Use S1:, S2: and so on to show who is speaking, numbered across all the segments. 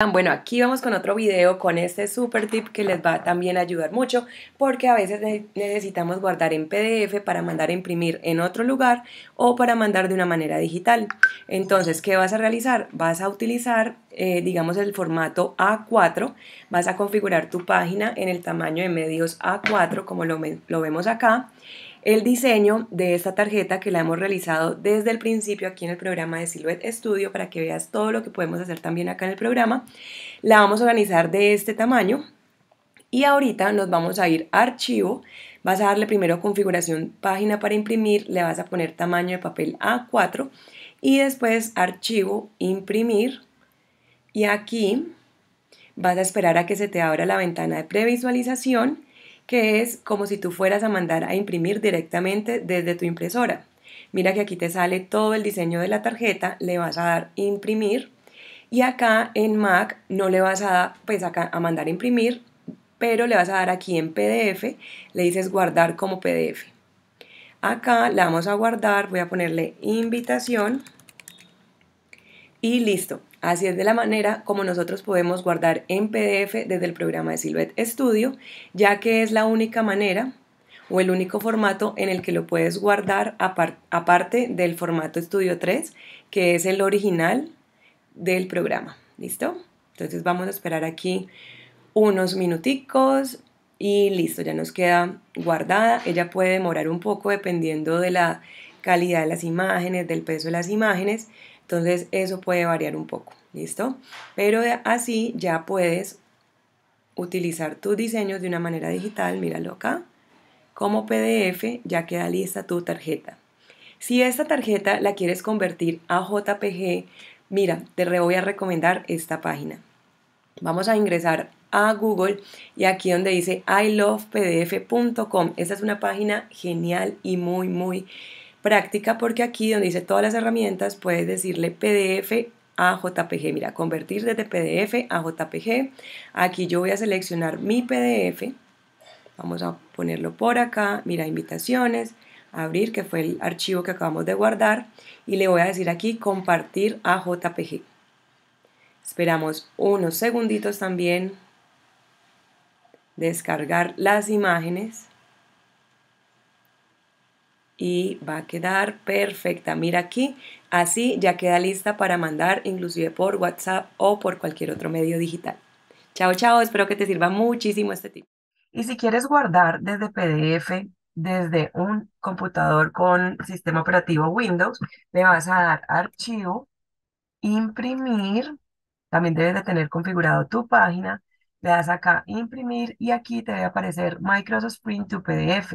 S1: Ah, bueno, aquí vamos con otro video con este super tip que les va también a ayudar mucho porque a veces necesitamos guardar en PDF para mandar a imprimir en otro lugar o para mandar de una manera digital. Entonces, ¿qué vas a realizar? Vas a utilizar, eh, digamos, el formato A4, vas a configurar tu página en el tamaño de medios A4 como lo vemos acá el diseño de esta tarjeta que la hemos realizado desde el principio aquí en el programa de Silhouette Studio para que veas todo lo que podemos hacer también acá en el programa, la vamos a organizar de este tamaño y ahorita nos vamos a ir a archivo, vas a darle primero configuración página para imprimir, le vas a poner tamaño de papel A4 y después archivo, imprimir y aquí vas a esperar a que se te abra la ventana de previsualización que es como si tú fueras a mandar a imprimir directamente desde tu impresora. Mira que aquí te sale todo el diseño de la tarjeta, le vas a dar imprimir y acá en Mac no le vas a, pues a mandar a imprimir, pero le vas a dar aquí en PDF, le dices guardar como PDF. Acá la vamos a guardar, voy a ponerle invitación y listo. Así es de la manera como nosotros podemos guardar en PDF desde el programa de Silhouette Studio, ya que es la única manera o el único formato en el que lo puedes guardar aparte del formato Studio 3, que es el original del programa. ¿Listo? Entonces vamos a esperar aquí unos minuticos y listo, ya nos queda guardada. Ella puede demorar un poco dependiendo de la calidad de las imágenes, del peso de las imágenes, entonces eso puede variar un poco, ¿listo? Pero así ya puedes utilizar tus diseños de una manera digital, míralo acá, como PDF ya queda lista tu tarjeta. Si esta tarjeta la quieres convertir a JPG, mira, te voy a recomendar esta página. Vamos a ingresar a Google y aquí donde dice ilovepdf.com. Esta es una página genial y muy, muy práctica porque aquí donde dice todas las herramientas puedes decirle PDF a JPG. Mira, convertir desde PDF a JPG. Aquí yo voy a seleccionar mi PDF. Vamos a ponerlo por acá. Mira, invitaciones. Abrir, que fue el archivo que acabamos de guardar. Y le voy a decir aquí compartir a JPG. Esperamos unos segunditos también. Descargar las imágenes y va a quedar perfecta. Mira aquí, así ya queda lista para mandar inclusive por WhatsApp o por cualquier otro medio digital. Chao, chao, espero que te sirva muchísimo este tipo Y si quieres guardar desde PDF, desde un computador con sistema operativo Windows, le vas a dar archivo, imprimir, también debes de tener configurado tu página, le das acá imprimir y aquí te debe aparecer Microsoft Print to PDF.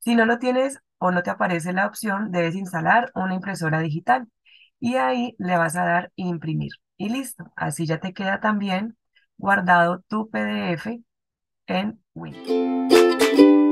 S1: Si no lo tienes o no te aparece la opción, debes instalar una impresora digital y ahí le vas a dar imprimir y listo. Así ya te queda también guardado tu PDF en Win.